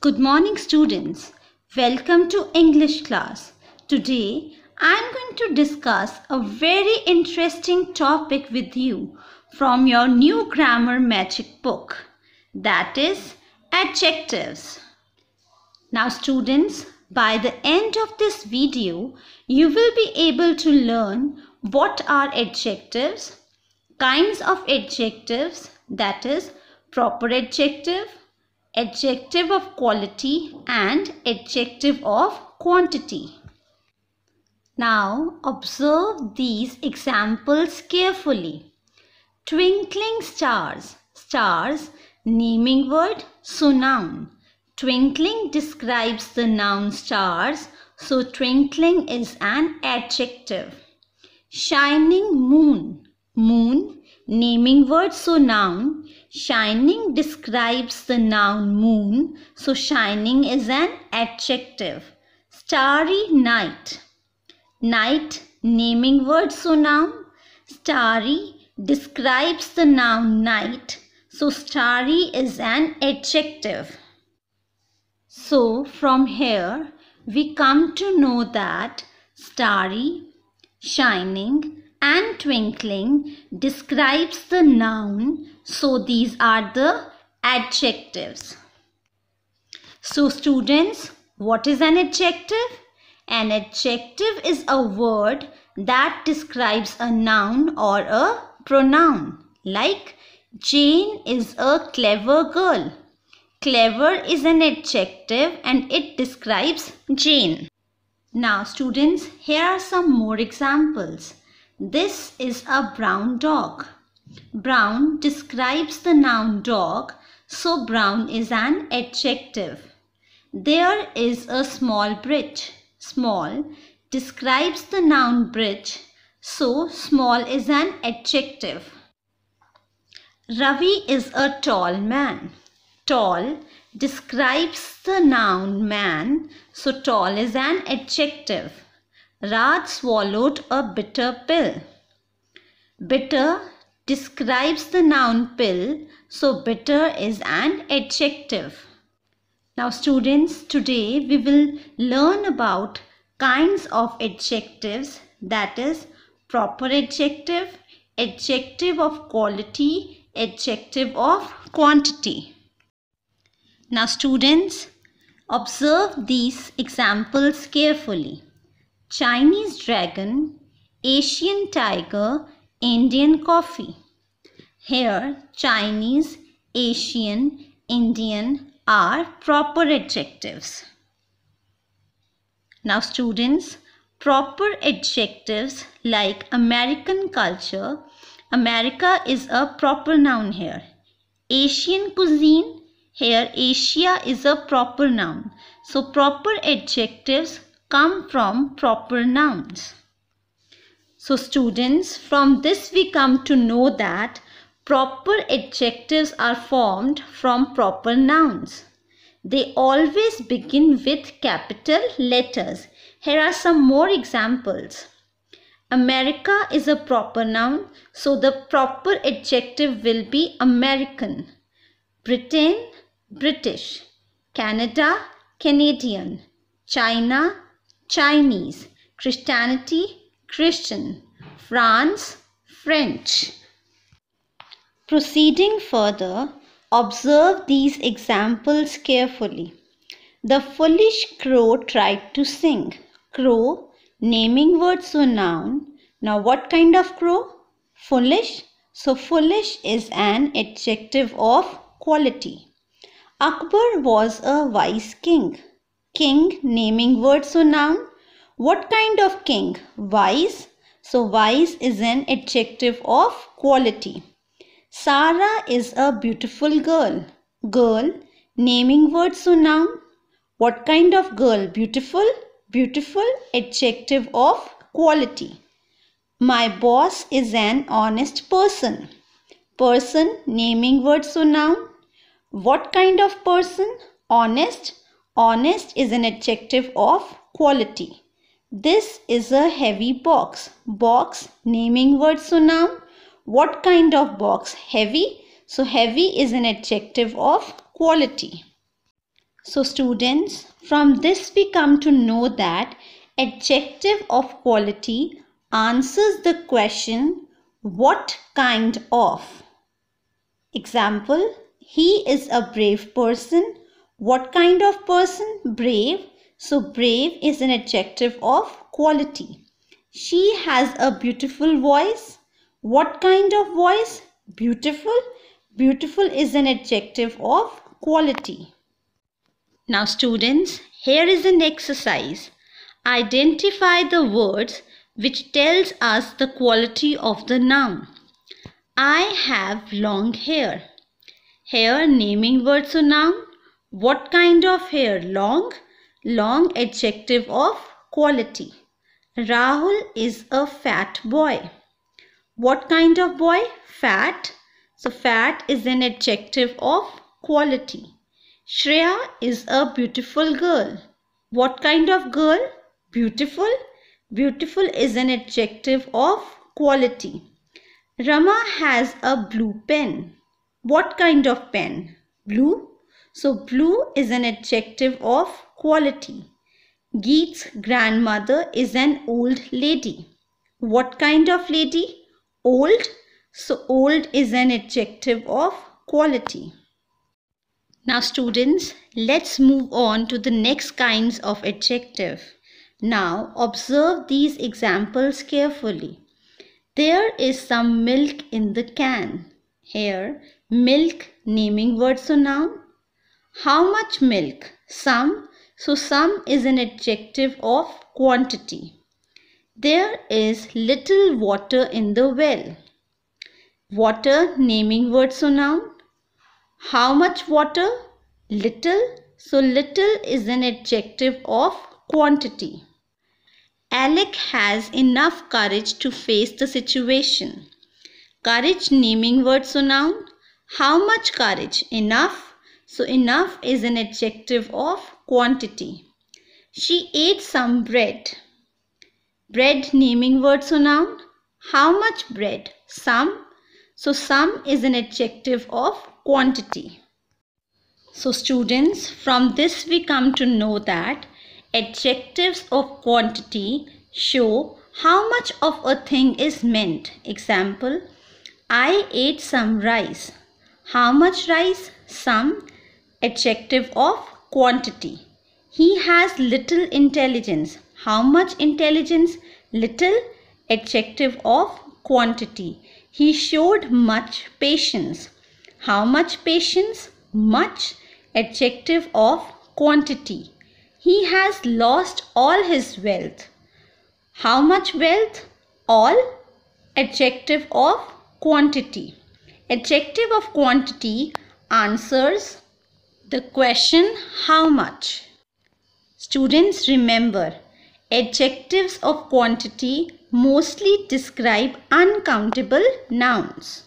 Good morning students. Welcome to English class. Today I am going to discuss a very interesting topic with you from your new grammar magic book that is adjectives. Now students by the end of this video, you will be able to learn what are adjectives, kinds of adjectives that is proper adjective, adjective of quality and adjective of quantity. Now observe these examples carefully. Twinkling stars, stars, naming word, so noun. Twinkling describes the noun stars, so twinkling is an adjective. Shining moon, moon, naming word so noun. Shining describes the noun moon, so shining is an adjective. Starry night, night, naming word so noun. Starry describes the noun night, so starry is an adjective. So from here we come to know that starry, shining and twinkling describes the noun so these are the adjectives. So students what is an adjective? An adjective is a word that describes a noun or a pronoun like Jane is a clever girl. Clever is an adjective and it describes Jane. Now students, here are some more examples. This is a brown dog. Brown describes the noun dog, so brown is an adjective. There is a small bridge. Small describes the noun bridge, so small is an adjective. Ravi is a tall man. Tall describes the noun man, so tall is an adjective. Raj swallowed a bitter pill. Bitter describes the noun pill, so bitter is an adjective. Now students, today we will learn about kinds of adjectives that is proper adjective, adjective of quality, adjective of quantity. Now students, observe these examples carefully. Chinese dragon, Asian tiger, Indian coffee. Here Chinese, Asian, Indian are proper adjectives. Now students, proper adjectives like American culture, America is a proper noun here. Asian cuisine, here Asia is a proper noun. So proper adjectives come from proper nouns. So students, from this we come to know that proper adjectives are formed from proper nouns. They always begin with capital letters. Here are some more examples. America is a proper noun, so the proper adjective will be American. Britain British, Canada, Canadian, China, Chinese, Christianity, Christian, France, French. Proceeding further, observe these examples carefully. The foolish crow tried to sing. Crow, naming word so noun. Now, what kind of crow? Foolish. So, foolish is an adjective of quality. Akbar was a wise king. King naming word so noun. What kind of king? Wise. So wise is an adjective of quality. Sarah is a beautiful girl. Girl naming word so noun. What kind of girl? Beautiful. Beautiful adjective of quality. My boss is an honest person. Person naming word so noun what kind of person? Honest. Honest is an adjective of quality. This is a heavy box. Box, naming word, so noun. What kind of box? Heavy. So heavy is an adjective of quality. So students, from this we come to know that adjective of quality answers the question what kind of. Example, he is a brave person. What kind of person? Brave. So brave is an adjective of quality. She has a beautiful voice. What kind of voice? Beautiful. Beautiful is an adjective of quality. Now students, here is an exercise. Identify the words which tells us the quality of the noun. I have long hair. Hair naming words or noun. What kind of hair? Long. Long adjective of quality. Rahul is a fat boy. What kind of boy? Fat. So fat is an adjective of quality. Shreya is a beautiful girl. What kind of girl? Beautiful. Beautiful is an adjective of quality. Rama has a blue pen. What kind of pen? Blue. So blue is an adjective of quality. Geet's grandmother is an old lady. What kind of lady? Old. So old is an adjective of quality. Now students, let's move on to the next kinds of adjective. Now observe these examples carefully. There is some milk in the can. Here, milk naming word so noun. How much milk? Some. So some is an adjective of quantity. There is little water in the well. Water naming word so noun. How much water? Little. So little is an adjective of quantity. Alec has enough courage to face the situation. Courage naming word so noun. How much courage? Enough. So enough is an adjective of quantity. She ate some bread. Bread naming word so noun. How much bread? Some. So some is an adjective of quantity. So students, from this we come to know that adjectives of quantity show how much of a thing is meant. Example, I ate some rice. How much rice? Some adjective of quantity. He has little intelligence. How much intelligence? Little adjective of quantity. He showed much patience. How much patience? Much adjective of quantity. He has lost all his wealth. How much wealth? All adjective of quantity. Adjective of quantity answers the question how much. Students remember adjectives of quantity mostly describe uncountable nouns.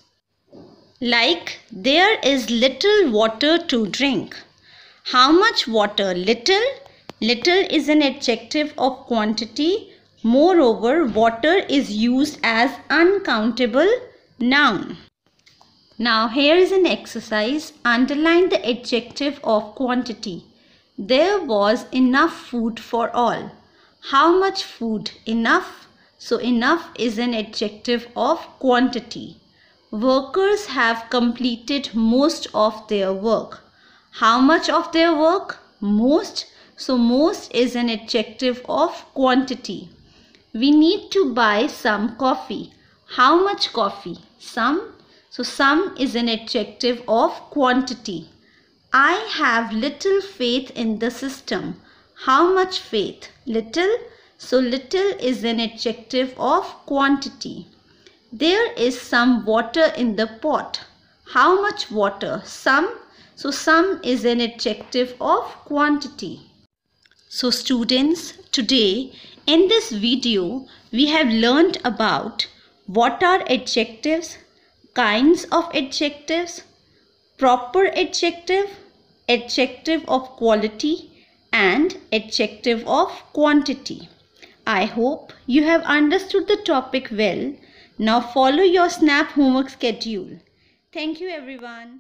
Like there is little water to drink. How much water? Little. Little is an adjective of quantity. Moreover, water is used as uncountable noun. Now here is an exercise. Underline the adjective of quantity. There was enough food for all. How much food? Enough. So enough is an adjective of quantity. Workers have completed most of their work. How much of their work? Most. So most is an adjective of quantity. We need to buy some coffee. How much coffee? Some. So some is an adjective of quantity. I have little faith in the system. How much faith? Little. So little is an adjective of quantity. There is some water in the pot. How much water? Some. So some is an adjective of quantity. So students, today in this video we have learned about what are adjectives? Kinds of adjectives? Proper adjective? Adjective of quality? And adjective of quantity? I hope you have understood the topic well. Now follow your SNAP homework schedule. Thank you everyone.